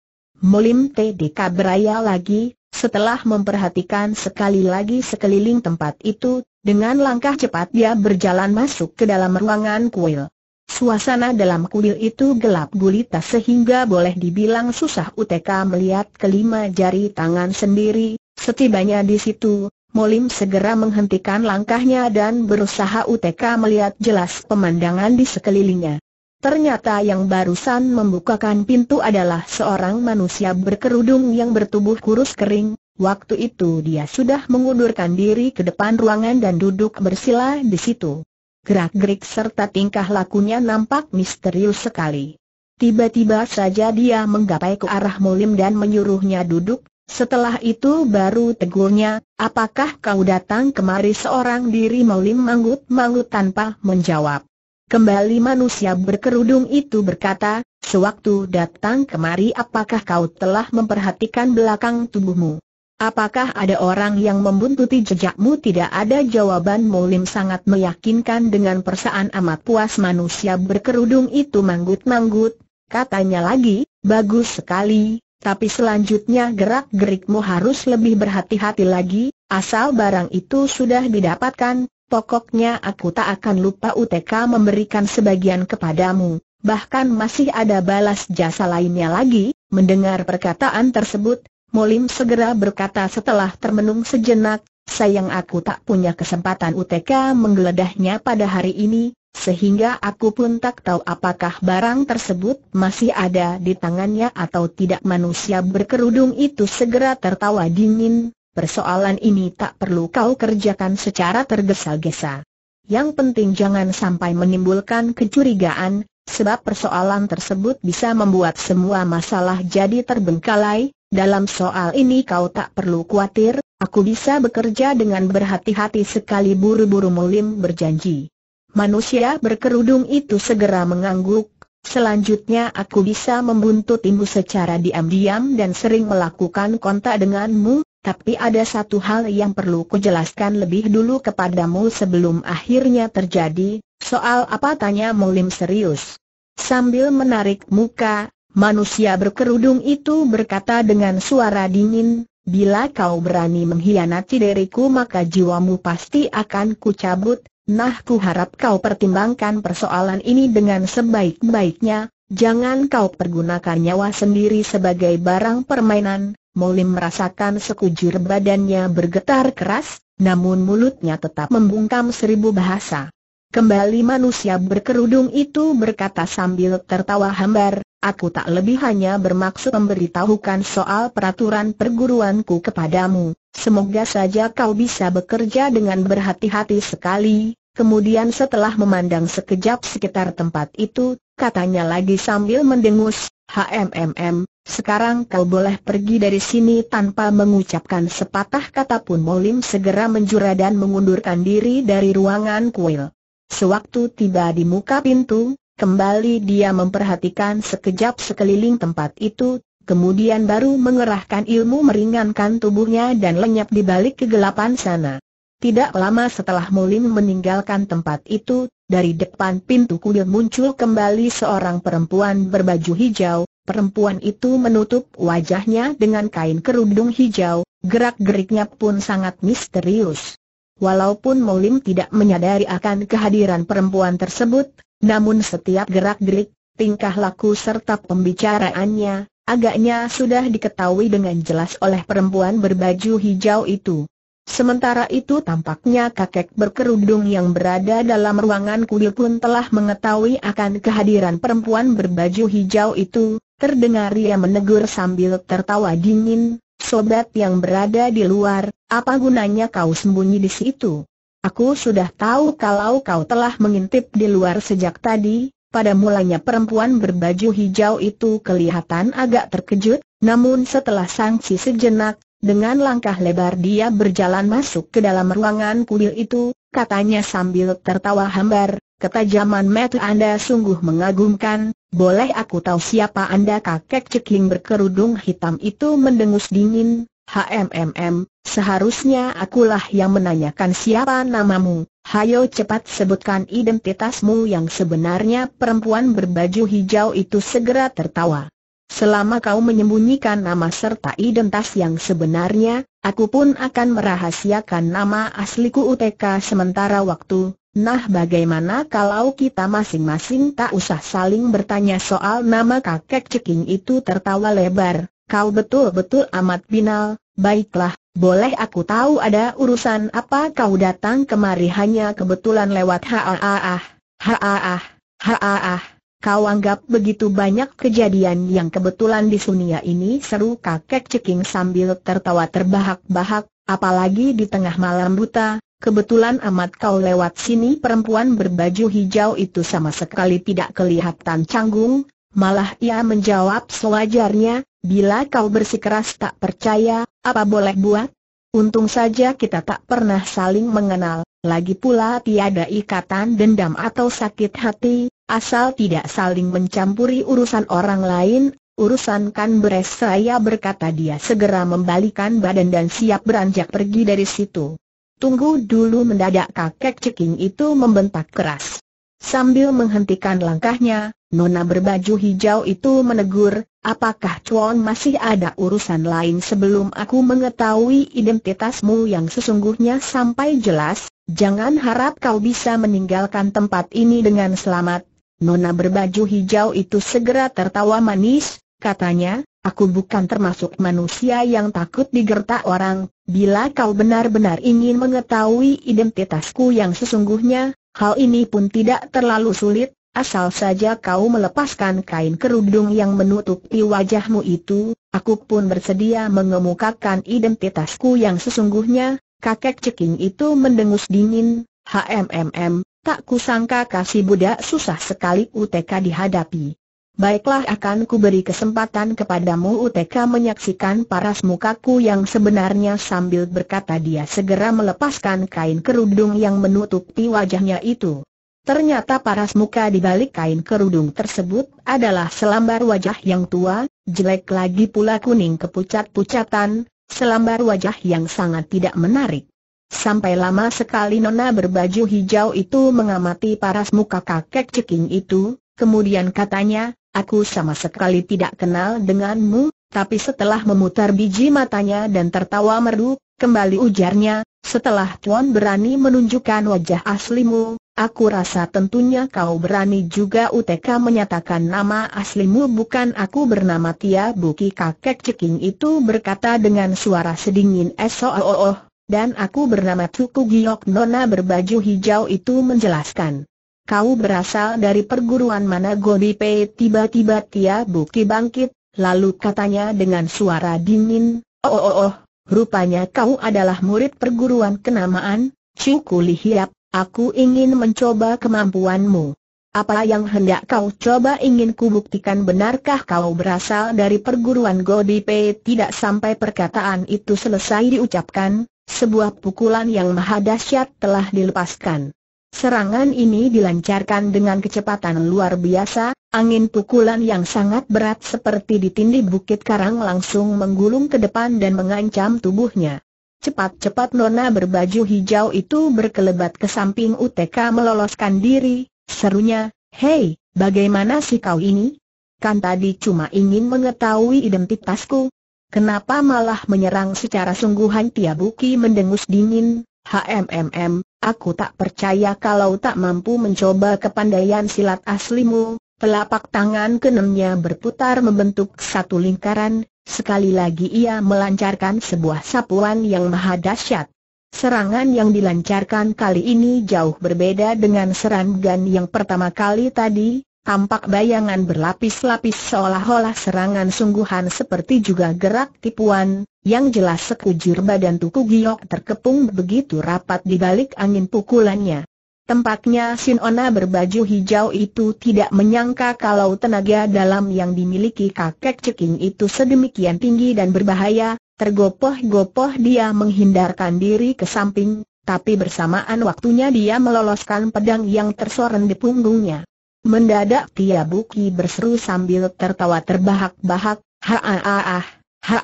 Mulim TDK beraya lagi, setelah memperhatikan sekali lagi sekeliling tempat itu, dengan langkah cepat dia berjalan masuk ke dalam ruangan kuil. Suasana dalam kuil itu gelap gulita sehingga boleh dibilang susah UTK melihat kelima jari tangan sendiri, Setibanya di situ, Molim segera menghentikan langkahnya dan berusaha UTK melihat jelas pemandangan di sekelilingnya. Ternyata yang barusan membukakan pintu adalah seorang manusia berkerudung yang bertubuh kurus kering. Waktu itu dia sudah mengundurkan diri ke depan ruangan dan duduk bersila di situ. Gerak-gerik serta tingkah lakunya nampak misterius sekali. Tiba-tiba saja dia menggapai ke arah Molim dan menyuruhnya duduk, setelah itu baru tegurnya, apakah kau datang kemari seorang diri Maulim manggut-manggut tanpa menjawab. Kembali manusia berkerudung itu berkata, sewaktu datang kemari apakah kau telah memperhatikan belakang tubuhmu? Apakah ada orang yang membuntuti jejakmu tidak ada jawaban Maulim sangat meyakinkan dengan persaan amat puas manusia berkerudung itu manggut-manggut, katanya lagi, bagus sekali, tapi selanjutnya gerak-gerikmu harus lebih berhati-hati lagi, asal barang itu sudah didapatkan, pokoknya aku tak akan lupa UTK memberikan sebagian kepadamu, bahkan masih ada balas jasa lainnya lagi, mendengar perkataan tersebut, Molim segera berkata setelah termenung sejenak, sayang aku tak punya kesempatan UTK menggeledahnya pada hari ini, sehingga aku pun tak tahu apakah barang tersebut masih ada di tangannya atau tidak manusia berkerudung itu segera tertawa dingin, persoalan ini tak perlu kau kerjakan secara tergesa-gesa. Yang penting jangan sampai menimbulkan kecurigaan, sebab persoalan tersebut bisa membuat semua masalah jadi terbengkalai, dalam soal ini kau tak perlu khawatir, aku bisa bekerja dengan berhati-hati sekali buru-buru mulim berjanji. Manusia berkerudung itu segera mengangguk. Selanjutnya aku bisa membuntutimu secara diam-diam dan sering melakukan kontak denganmu, tapi ada satu hal yang perlu kujelaskan lebih dulu kepadamu sebelum akhirnya terjadi, soal apa tanya Mulim serius. Sambil menarik muka, manusia berkerudung itu berkata dengan suara dingin, bila kau berani mengkhianati diriku maka jiwamu pasti akan kucabut, Nah ku harap kau pertimbangkan persoalan ini dengan sebaik-baiknya, jangan kau pergunakan nyawa sendiri sebagai barang permainan. Molim merasakan sekujur badannya bergetar keras, namun mulutnya tetap membungkam seribu bahasa. Kembali manusia berkerudung itu berkata sambil tertawa hambar, aku tak lebih hanya bermaksud memberitahukan soal peraturan perguruanku kepadamu. Semoga saja kau bisa bekerja dengan berhati-hati sekali. Kemudian setelah memandang sekejap sekitar tempat itu, katanya lagi sambil mendengus, HMMM, sekarang kau boleh pergi dari sini tanpa mengucapkan sepatah kata pun Molim segera menjura dan mengundurkan diri dari ruangan kuil. Sewaktu tiba di muka pintu, Kembali dia memperhatikan sekejap sekeliling tempat itu, kemudian baru mengerahkan ilmu meringankan tubuhnya dan lenyap di balik kegelapan sana. Tidak lama setelah Mulim meninggalkan tempat itu, dari depan pintu kuil muncul kembali seorang perempuan berbaju hijau, perempuan itu menutup wajahnya dengan kain kerudung hijau, gerak-geriknya pun sangat misterius. Walaupun Mulim tidak menyadari akan kehadiran perempuan tersebut, namun setiap gerak-gerik, tingkah laku serta pembicaraannya, agaknya sudah diketahui dengan jelas oleh perempuan berbaju hijau itu. Sementara itu tampaknya kakek berkerudung yang berada dalam ruangan kuil pun telah mengetahui akan kehadiran perempuan berbaju hijau itu, terdengar ia menegur sambil tertawa dingin, sobat yang berada di luar, apa gunanya kau sembunyi di situ? Aku sudah tahu kalau kau telah mengintip di luar sejak tadi, pada mulanya perempuan berbaju hijau itu kelihatan agak terkejut, namun setelah sangsi sejenak, dengan langkah lebar dia berjalan masuk ke dalam ruangan kuil itu, katanya sambil tertawa hambar, ketajaman mata Anda sungguh mengagumkan, boleh aku tahu siapa Anda kakek cekling berkerudung hitam itu mendengus dingin, HMMM, Seharusnya akulah yang menanyakan siapa namamu. Hayo cepat sebutkan identitasmu yang sebenarnya perempuan berbaju hijau itu segera tertawa. Selama kau menyembunyikan nama serta identitas yang sebenarnya, aku pun akan merahasiakan nama asliku UTK sementara waktu, Nah bagaimana kalau kita masing-masing tak usah saling bertanya soal nama kakek ceking itu tertawa lebar, kau betul-betul amat binal, baiklah, boleh aku tahu ada urusan apa kau datang kemari hanya kebetulan lewat haaah, haaah, haaah. Kau anggap begitu banyak kejadian yang kebetulan di dunia ini seru kakek ceking sambil tertawa terbahak-bahak, apalagi di tengah malam buta, kebetulan amat kau lewat sini perempuan berbaju hijau itu sama sekali tidak kelihatan canggung, malah ia menjawab sewajarnya, Bila kau bersikeras tak percaya, apa boleh buat? Untung saja kita tak pernah saling mengenal, lagi pula tiada ikatan dendam atau sakit hati, asal tidak saling mencampuri urusan orang lain, urusan kan beres saya berkata dia segera membalikan badan dan siap beranjak pergi dari situ. Tunggu dulu mendadak kakek ceking itu membentak keras. Sambil menghentikan langkahnya, Nona berbaju hijau itu menegur, apakah Chuan masih ada urusan lain sebelum aku mengetahui identitasmu yang sesungguhnya sampai jelas, jangan harap kau bisa meninggalkan tempat ini dengan selamat. Nona berbaju hijau itu segera tertawa manis, katanya, aku bukan termasuk manusia yang takut digertak orang, bila kau benar-benar ingin mengetahui identitasku yang sesungguhnya, Hal ini pun tidak terlalu sulit, asal saja kau melepaskan kain kerudung yang menutupi wajahmu itu, aku pun bersedia mengemukakan identitasku yang sesungguhnya, kakek ceking itu mendengus dingin, HMMM, tak kusangka kasih budak susah sekali UTK dihadapi. Baiklah akan kuberi kesempatan kepadamu UTK menyaksikan paras mukaku yang sebenarnya sambil berkata dia segera melepaskan kain kerudung yang menutupi wajahnya itu. Ternyata paras muka di balik kain kerudung tersebut adalah selambar wajah yang tua, jelek lagi pula kuning kepucat-pucatan, selambar wajah yang sangat tidak menarik. Sampai lama sekali nona berbaju hijau itu mengamati paras muka kakek ceking itu, kemudian katanya, Aku sama sekali tidak kenal denganmu, tapi setelah memutar biji matanya dan tertawa merdu, kembali ujarnya, setelah Tuan berani menunjukkan wajah aslimu, aku rasa tentunya kau berani juga UTK menyatakan nama aslimu bukan aku bernama Tia Buki kakek ceking itu berkata dengan suara sedingin oh, dan aku bernama Tuku Giok Nona berbaju hijau itu menjelaskan kau berasal dari perguruan mana Godi Pei tiba-tiba Tia Buki bangkit, lalu katanya dengan suara dingin, oh oh oh, rupanya kau adalah murid perguruan kenamaan, Cuku Lihiap, aku ingin mencoba kemampuanmu. Apa yang hendak kau coba ingin kubuktikan benarkah kau berasal dari perguruan Godi Pei tidak sampai perkataan itu selesai diucapkan, sebuah pukulan yang maha dahsyat telah dilepaskan. Serangan ini dilancarkan dengan kecepatan luar biasa, angin pukulan yang sangat berat seperti ditindih bukit karang langsung menggulung ke depan dan mengancam tubuhnya. Cepat-cepat nona berbaju hijau itu berkelebat ke samping UTK meloloskan diri, serunya, Hei, bagaimana sih kau ini? Kan tadi cuma ingin mengetahui identitasku. Kenapa malah menyerang secara sungguhan Tia Buki mendengus dingin, HMMM, aku tak percaya kalau tak mampu mencoba kepandaian silat aslimu, Telapak tangan kenemnya berputar membentuk satu lingkaran, sekali lagi ia melancarkan sebuah sapuan yang maha dahsyat. Serangan yang dilancarkan kali ini jauh berbeda dengan serangan yang pertama kali tadi, tampak bayangan berlapis-lapis seolah-olah serangan sungguhan seperti juga gerak tipuan, yang jelas sekujur badan Tuku Giok terkepung begitu rapat di balik angin pukulannya. Tempatnya Ona berbaju hijau itu tidak menyangka kalau tenaga dalam yang dimiliki kakek ceking itu sedemikian tinggi dan berbahaya, tergopoh-gopoh dia menghindarkan diri ke samping, tapi bersamaan waktunya dia meloloskan pedang yang tersoren di punggungnya. Mendadak Tia Buki berseru sambil tertawa terbahak-bahak, ha ah ah ah ha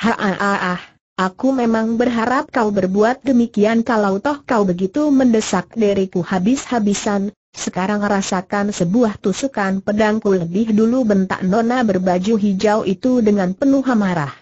ah aku memang berharap kau berbuat demikian kalau toh kau begitu mendesak diriku habis-habisan, sekarang rasakan sebuah tusukan pedangku lebih dulu bentak nona berbaju hijau itu dengan penuh amarah.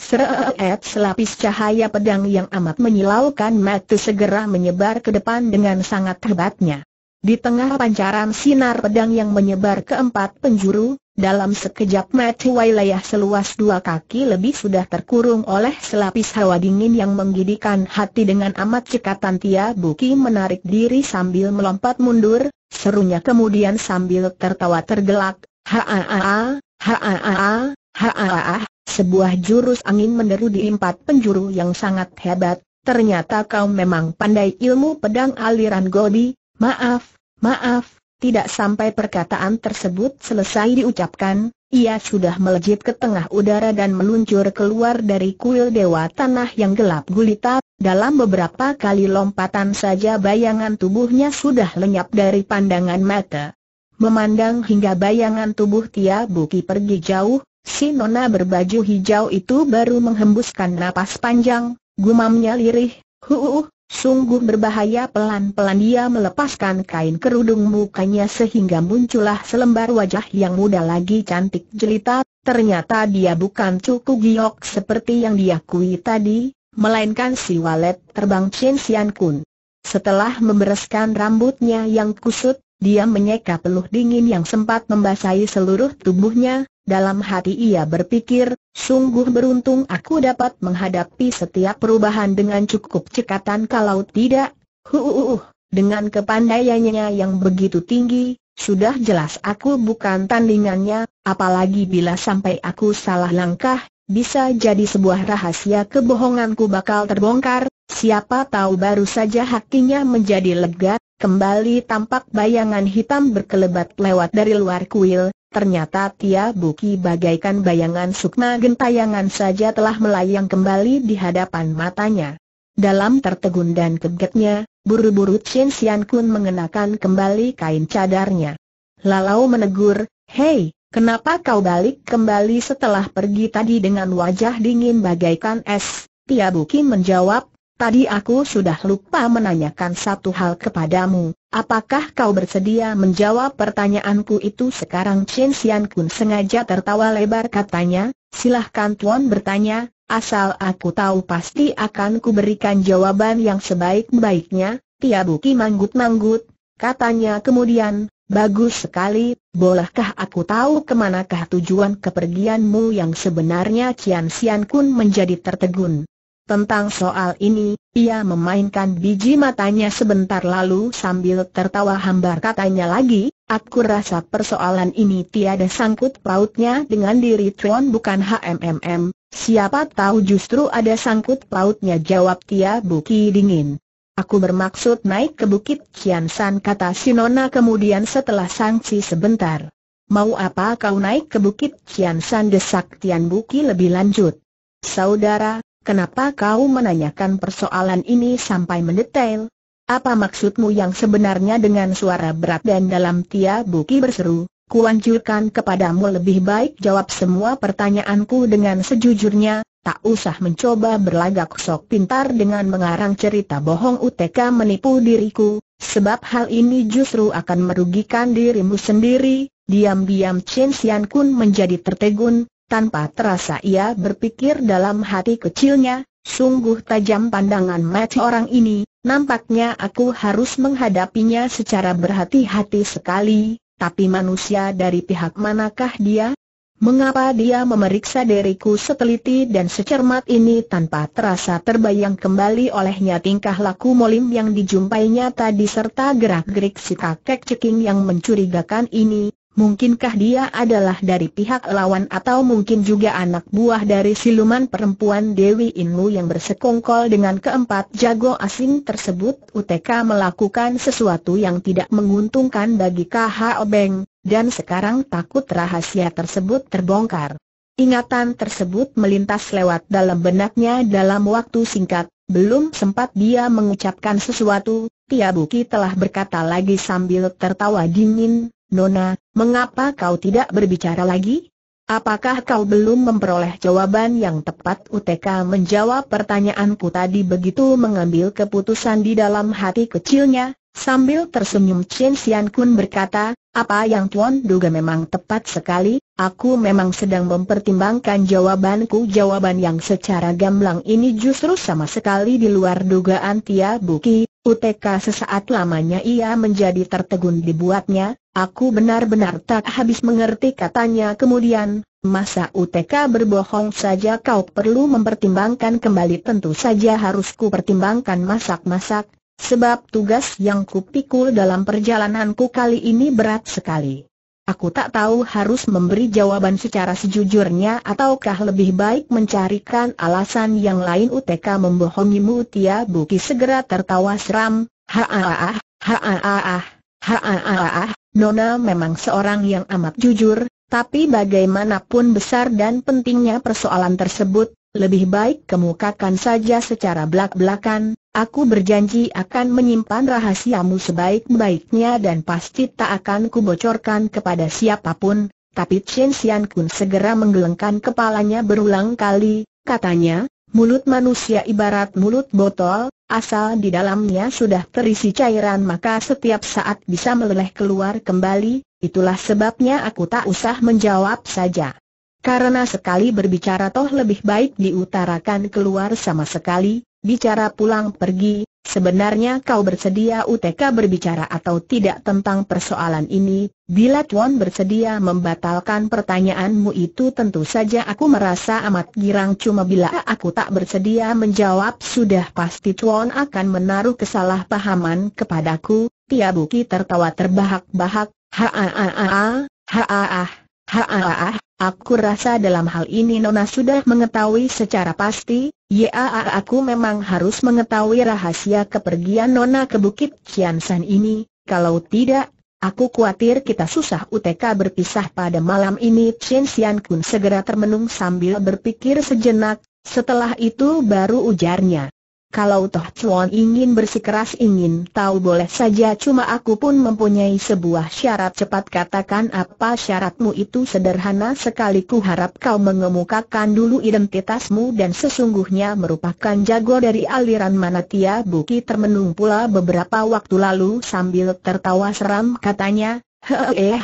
Seret selapis cahaya pedang yang amat menyilaukan mata segera menyebar ke depan dengan sangat hebatnya. Di tengah pancaran sinar pedang yang menyebar ke empat penjuru, dalam sekejap mata wilayah seluas dua kaki lebih sudah terkurung oleh selapis hawa dingin yang menggidikan hati dengan amat cekatan Tia Buki menarik diri sambil melompat mundur, serunya kemudian sambil tertawa tergelak, haa, haa, haa, sebuah jurus angin meneru di empat penjuru yang sangat hebat, ternyata kau memang pandai ilmu pedang aliran gobi. maaf, maaf, tidak sampai perkataan tersebut selesai diucapkan, ia sudah melejit ke tengah udara dan meluncur keluar dari kuil dewa tanah yang gelap gulita. Dalam beberapa kali lompatan saja bayangan tubuhnya sudah lenyap dari pandangan mata. Memandang hingga bayangan tubuh Tia Buki pergi jauh, si nona berbaju hijau itu baru menghembuskan napas panjang, gumamnya lirih, huuh, Sungguh berbahaya pelan-pelan dia melepaskan kain kerudung mukanya sehingga muncullah selembar wajah yang muda lagi cantik jelita, ternyata dia bukan cukup giok seperti yang diakui tadi, melainkan si walet terbang Chen Xian Kun. Setelah membereskan rambutnya yang kusut, dia menyeka peluh dingin yang sempat membasahi seluruh tubuhnya, dalam hati ia berpikir, sungguh beruntung aku dapat menghadapi setiap perubahan dengan cukup cekatan kalau tidak, huuuh, dengan kepandaiannya yang begitu tinggi, sudah jelas aku bukan tandingannya, apalagi bila sampai aku salah langkah, bisa jadi sebuah rahasia kebohonganku bakal terbongkar, siapa tahu baru saja hakinya menjadi lega, Kembali tampak bayangan hitam berkelebat lewat dari luar kuil, ternyata Tia Buki bagaikan bayangan sukma gentayangan saja telah melayang kembali di hadapan matanya. Dalam tertegun dan kegetnya, buru-buru Chen Sian Kun mengenakan kembali kain cadarnya. Lalau menegur, Hei, kenapa kau balik kembali setelah pergi tadi dengan wajah dingin bagaikan es? Tia Buki menjawab, Tadi aku sudah lupa menanyakan satu hal kepadamu, apakah kau bersedia menjawab pertanyaanku itu sekarang Chen Xian Kun sengaja tertawa lebar katanya, silahkan Tuan bertanya, asal aku tahu pasti akan kuberikan jawaban yang sebaik-baiknya, Tiabuki manggut-manggut, katanya kemudian, bagus sekali, bolehkah aku tahu kemanakah tujuan kepergianmu yang sebenarnya Chen Xian Kun menjadi tertegun. Tentang soal ini, ia memainkan biji matanya sebentar lalu sambil tertawa hambar katanya lagi, aku rasa persoalan ini tiada sangkut pautnya dengan diri Tuan bukan HMMM, siapa tahu justru ada sangkut pautnya jawab Tia Buki dingin. Aku bermaksud naik ke Bukit Kiansan kata Sinona kemudian setelah sanksi sebentar. Mau apa kau naik ke Bukit Kiansan desak Tian Buki lebih lanjut. Saudara, Kenapa kau menanyakan persoalan ini sampai mendetail? Apa maksudmu yang sebenarnya dengan suara berat dan dalam Tia Buki berseru, Kuancurkan kepadamu lebih baik jawab semua pertanyaanku dengan sejujurnya, tak usah mencoba berlagak sok pintar dengan mengarang cerita bohong UTK menipu diriku, sebab hal ini justru akan merugikan dirimu sendiri. Diam-diam Chen Xian Kun menjadi tertegun, tanpa terasa ia berpikir dalam hati kecilnya, sungguh tajam pandangan mata orang ini, nampaknya aku harus menghadapinya secara berhati-hati sekali, tapi manusia dari pihak manakah dia? Mengapa dia memeriksa diriku seteliti dan secermat ini tanpa terasa terbayang kembali olehnya tingkah laku Molim yang dijumpainya tadi serta gerak-gerik si kakek ceking yang mencurigakan ini, Mungkinkah dia adalah dari pihak lawan atau mungkin juga anak buah dari siluman perempuan Dewi Inlu yang bersekongkol dengan keempat jago asing tersebut? UTK melakukan sesuatu yang tidak menguntungkan bagi KH Obeng, dan sekarang takut rahasia tersebut terbongkar. Ingatan tersebut melintas lewat dalam benaknya dalam waktu singkat, belum sempat dia mengucapkan sesuatu, Tia Buki telah berkata lagi sambil tertawa dingin, Nona, mengapa kau tidak berbicara lagi? Apakah kau belum memperoleh jawaban yang tepat? UTK menjawab pertanyaanku tadi begitu mengambil keputusan di dalam hati kecilnya, sambil tersenyum Chen Xian Kun berkata, apa yang Tuan duga memang tepat sekali, aku memang sedang mempertimbangkan jawabanku Jawaban yang secara gamblang ini justru sama sekali di luar dugaan Tia Buki, UTK sesaat lamanya ia menjadi tertegun dibuatnya, aku benar-benar tak habis mengerti katanya kemudian, masa UTK berbohong saja kau perlu mempertimbangkan kembali tentu saja harus ku pertimbangkan masak-masak, sebab tugas yang kupikul dalam perjalananku kali ini berat sekali. Aku tak tahu harus memberi jawaban secara sejujurnya ataukah lebih baik mencarikan alasan yang lain UTK membohongimu Tia Buki segera tertawa seram, haaah, haaah, haaah, Nona memang seorang yang amat jujur, tapi bagaimanapun besar dan pentingnya persoalan tersebut, lebih baik kemukakan saja secara belak-belakan, Aku berjanji akan menyimpan rahasiamu sebaik-baiknya dan pasti tak akan kubocorkan kepada siapapun, tapi Chen Xian Kun segera menggelengkan kepalanya berulang kali, katanya, mulut manusia ibarat mulut botol, asal di dalamnya sudah terisi cairan maka setiap saat bisa meleleh keluar kembali, itulah sebabnya aku tak usah menjawab saja. Karena sekali berbicara toh lebih baik diutarakan keluar sama sekali, bicara pulang pergi, sebenarnya kau bersedia UTK berbicara atau tidak tentang persoalan ini, bila Tuan bersedia membatalkan pertanyaanmu itu tentu saja aku merasa amat girang cuma bila aku tak bersedia menjawab sudah pasti Tuan akan menaruh kesalahpahaman kepadaku, Tia Buki tertawa terbahak-bahak, ha ha ha ha ha ha ha ha ha Aku rasa dalam hal ini Nona sudah mengetahui secara pasti, ya aku memang harus mengetahui rahasia kepergian Nona ke Bukit Kiansan ini, kalau tidak, aku khawatir kita susah UTK berpisah pada malam ini Chen Xian Kun segera termenung sambil berpikir sejenak, setelah itu baru ujarnya kalau Toh Chuan ingin bersikeras ingin tahu boleh saja cuma aku pun mempunyai sebuah syarat cepat katakan apa syaratmu itu sederhana sekali ku harap kau mengemukakan dulu identitasmu dan sesungguhnya merupakan jago dari aliran Manatia Buki termenung pula beberapa waktu lalu sambil tertawa seram katanya, heh,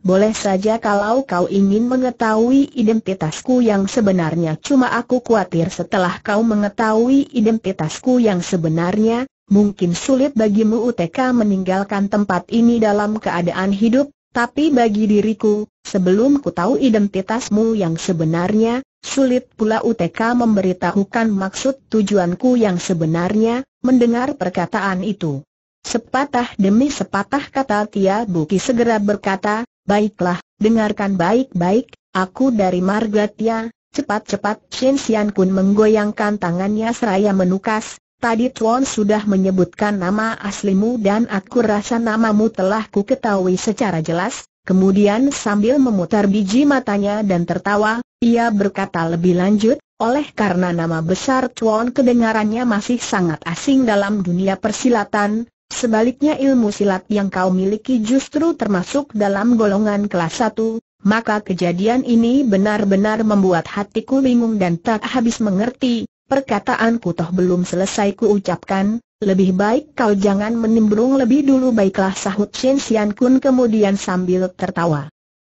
boleh saja kalau kau ingin mengetahui identitasku yang sebenarnya cuma aku khawatir setelah kau mengetahui identitasku yang sebenarnya, mungkin sulit bagimu UTK meninggalkan tempat ini dalam keadaan hidup, tapi bagi diriku, sebelum ku tahu identitasmu yang sebenarnya, sulit pula UTK memberitahukan maksud tujuanku yang sebenarnya, mendengar perkataan itu. Sepatah demi sepatah kata Tia Buki segera berkata, Baiklah, dengarkan baik-baik, aku dari Margatya. cepat-cepat Shen Xian Kun menggoyangkan tangannya seraya menukas, Tadi Tuan sudah menyebutkan nama aslimu dan aku rasa namamu telah ku ketahui secara jelas. Kemudian sambil memutar biji matanya dan tertawa, ia berkata lebih lanjut, oleh karena nama besar Tuan kedengarannya masih sangat asing dalam dunia persilatan, Sebaliknya ilmu silat yang kau miliki justru termasuk dalam golongan kelas satu, maka kejadian ini benar-benar membuat hatiku bingung dan tak habis mengerti, perkataanku toh belum selesai kuucapkan, lebih baik kau jangan menimbrung lebih dulu baiklah sahut Shen Xian Kun kemudian sambil tertawa.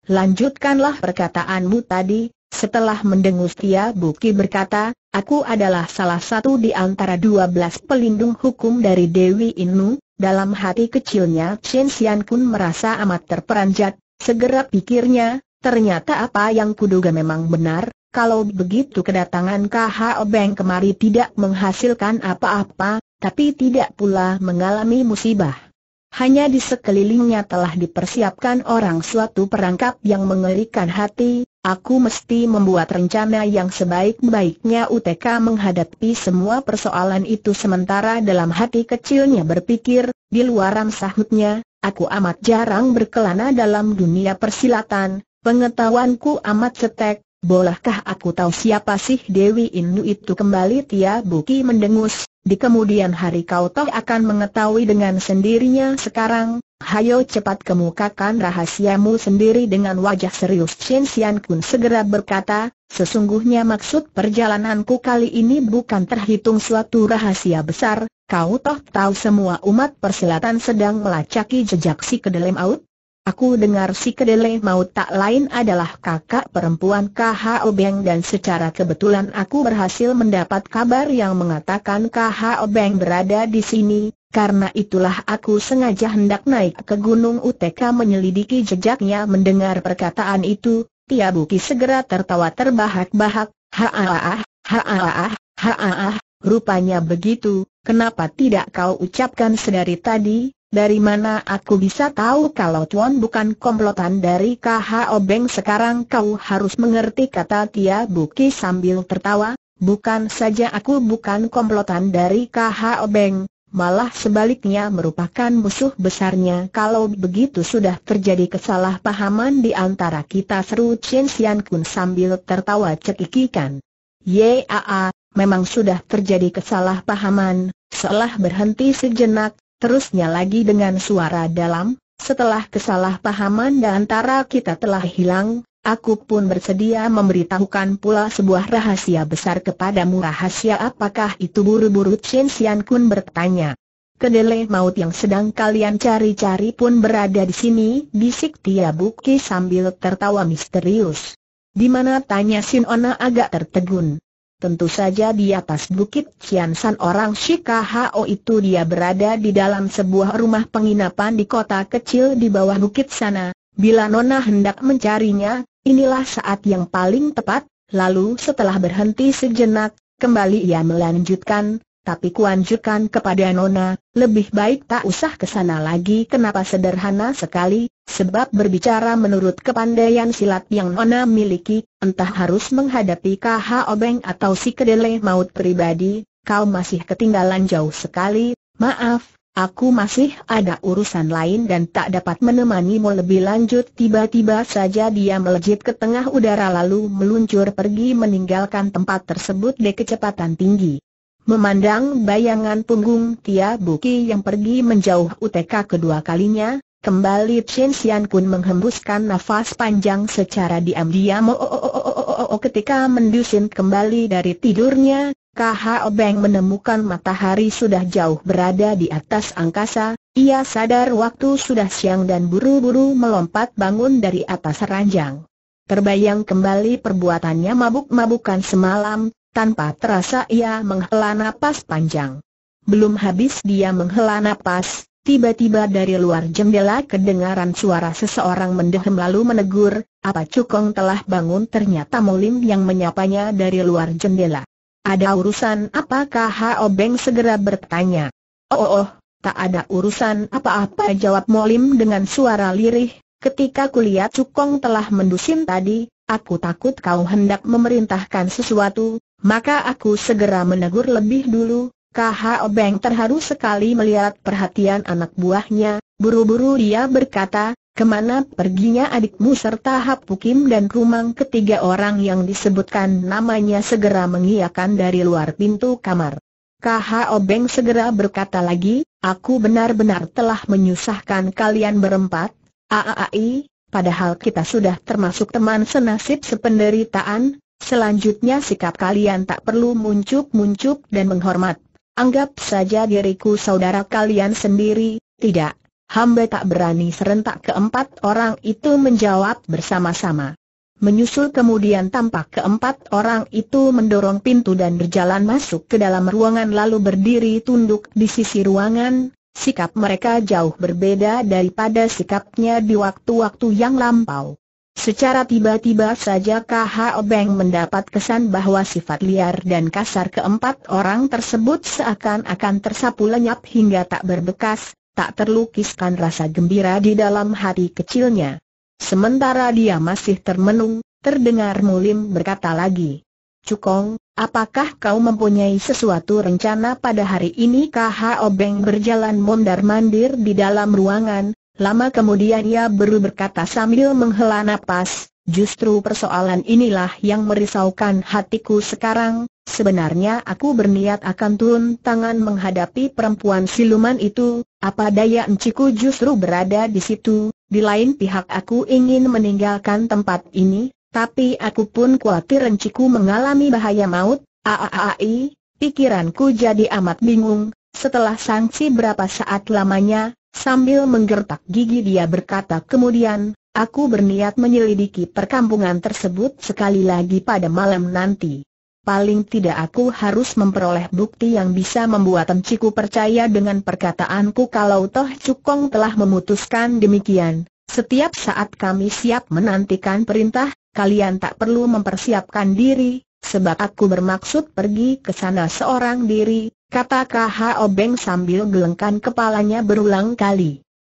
Lanjutkanlah perkataanmu tadi, setelah mendengus Tia Buki berkata, aku adalah salah satu di antara dua belas pelindung hukum dari Dewi Inu, dalam hati kecilnya Chen Xian Kun merasa amat terperanjat, segera pikirnya, ternyata apa yang kuduga memang benar, kalau begitu kedatangan KH Obeng kemari tidak menghasilkan apa-apa, tapi tidak pula mengalami musibah. Hanya di sekelilingnya telah dipersiapkan orang suatu perangkap yang mengerikan hati, aku mesti membuat rencana yang sebaik-baiknya UTK menghadapi semua persoalan itu sementara dalam hati kecilnya berpikir, di luaran sahutnya, aku amat jarang berkelana dalam dunia persilatan, pengetahuanku amat cetek, Bolehkah aku tahu siapa sih Dewi Inu itu kembali Tia Buki mendengus, di kemudian hari kau toh akan mengetahui dengan sendirinya sekarang, hayo cepat kemukakan rahasiamu sendiri dengan wajah serius Chen Xian Kun segera berkata, sesungguhnya maksud perjalananku kali ini bukan terhitung suatu rahasia besar, kau toh tahu semua umat persilatan sedang melacaki jejak si kedelem out? Aku dengar si kedelai Maut tak lain adalah kakak perempuan KH Obeng dan secara kebetulan aku berhasil mendapat kabar yang mengatakan KH Obeng berada di sini, karena itulah aku sengaja hendak naik ke Gunung UTK menyelidiki jejaknya mendengar perkataan itu, Tia Buki segera tertawa terbahak-bahak, haaah, haaah, haaah, rupanya begitu, kenapa tidak kau ucapkan sedari tadi, dari mana aku bisa tahu kalau Tuan bukan komplotan dari KH Obeng sekarang kau harus mengerti kata Tia Buki sambil tertawa, bukan saja aku bukan komplotan dari KH Obeng, malah sebaliknya merupakan musuh besarnya kalau begitu sudah terjadi kesalahpahaman di antara kita seru Chen Xian Kun sambil tertawa cekikikan. Yaa, memang sudah terjadi kesalahpahaman, setelah berhenti sejenak, terusnya lagi dengan suara dalam, setelah kesalahpahaman di antara kita telah hilang, aku pun bersedia memberitahukan pula sebuah rahasia besar kepadamu. Rahasia apakah itu buru-buru Chen Xian Kun bertanya. Kedele maut yang sedang kalian cari-cari pun berada di sini, bisik Tia Buki sambil tertawa misterius. Di mana tanya Ona agak tertegun. Tentu saja di atas bukit San orang Shikahao itu dia berada di dalam sebuah rumah penginapan di kota kecil di bawah bukit sana. Bila Nona hendak mencarinya, inilah saat yang paling tepat. Lalu setelah berhenti sejenak, kembali ia melanjutkan, tapi kuanjurkan kepada Nona, lebih baik tak usah ke sana lagi kenapa sederhana sekali, sebab berbicara menurut kepandaian silat yang Nona miliki, entah harus menghadapi KH Obeng atau si kedele maut pribadi, kau masih ketinggalan jauh sekali, maaf, aku masih ada urusan lain dan tak dapat menemanimu lebih lanjut tiba-tiba saja dia melejit ke tengah udara lalu meluncur pergi meninggalkan tempat tersebut di kecepatan tinggi. Memandang bayangan punggung Tia Buki yang pergi menjauh UTK kedua kalinya, kembali Chen Xian pun menghembuskan nafas panjang secara diam-diam oh, oh, oh, ketika mendusin kembali dari tidurnya, KH Obeng menemukan matahari sudah jauh berada di atas angkasa, ia sadar waktu sudah siang dan buru-buru melompat bangun dari atas ranjang. Terbayang kembali perbuatannya mabuk-mabukan semalam, tanpa terasa ia menghela napas panjang. Belum habis dia menghela napas, tiba-tiba dari luar jendela kedengaran suara seseorang mendehem lalu menegur, apa Cukong telah bangun ternyata Molim yang menyapanya dari luar jendela. Ada urusan apakah Haobeng Beng segera bertanya. Oh, oh, oh, tak ada urusan apa-apa jawab Molim dengan suara lirih, ketika kulihat Cukong telah mendusin tadi, Aku takut kau hendak memerintahkan sesuatu, maka aku segera menegur lebih dulu. KHO Beng terharu sekali melihat perhatian anak buahnya, buru-buru dia berkata, kemana perginya adikmu serta Pukim dan Rumang ketiga orang yang disebutkan namanya segera mengiakan dari luar pintu kamar. KHO Beng segera berkata lagi, aku benar-benar telah menyusahkan kalian berempat, AAI, padahal kita sudah termasuk teman senasib sependeritaan, Selanjutnya sikap kalian tak perlu muncuk-muncuk dan menghormat. Anggap saja diriku saudara kalian sendiri, tidak. Hamba tak berani serentak keempat orang itu menjawab bersama-sama. Menyusul kemudian tampak keempat orang itu mendorong pintu dan berjalan masuk ke dalam ruangan lalu berdiri tunduk di sisi ruangan, sikap mereka jauh berbeda daripada sikapnya di waktu-waktu yang lampau. Secara tiba-tiba saja KHO Beng mendapat kesan bahwa sifat liar dan kasar keempat orang tersebut seakan-akan tersapu lenyap hingga tak berbekas, tak terlukiskan rasa gembira di dalam hati kecilnya. Sementara dia masih termenung, terdengar Mulim berkata lagi, Cukong, apakah kau mempunyai sesuatu rencana pada hari ini KHO Beng berjalan mondar-mandir di dalam ruangan, Lama kemudian ia baru berkata sambil menghela nafas. justru persoalan inilah yang merisaukan hatiku sekarang, sebenarnya aku berniat akan turun tangan menghadapi perempuan siluman itu, apa daya enciku justru berada di situ, di lain pihak aku ingin meninggalkan tempat ini, tapi aku pun khawatir enciku mengalami bahaya maut, aaai, pikiranku jadi amat bingung, setelah sangsi berapa saat lamanya, Sambil menggertak gigi dia berkata kemudian, aku berniat menyelidiki perkampungan tersebut sekali lagi pada malam nanti. Paling tidak aku harus memperoleh bukti yang bisa membuat Enciku percaya dengan perkataanku kalau Toh Cukong telah memutuskan demikian. Setiap saat kami siap menantikan perintah, kalian tak perlu mempersiapkan diri, sebab aku bermaksud pergi ke sana seorang diri, kata KHO Beng sambil gelengkan kepalanya berulang kali.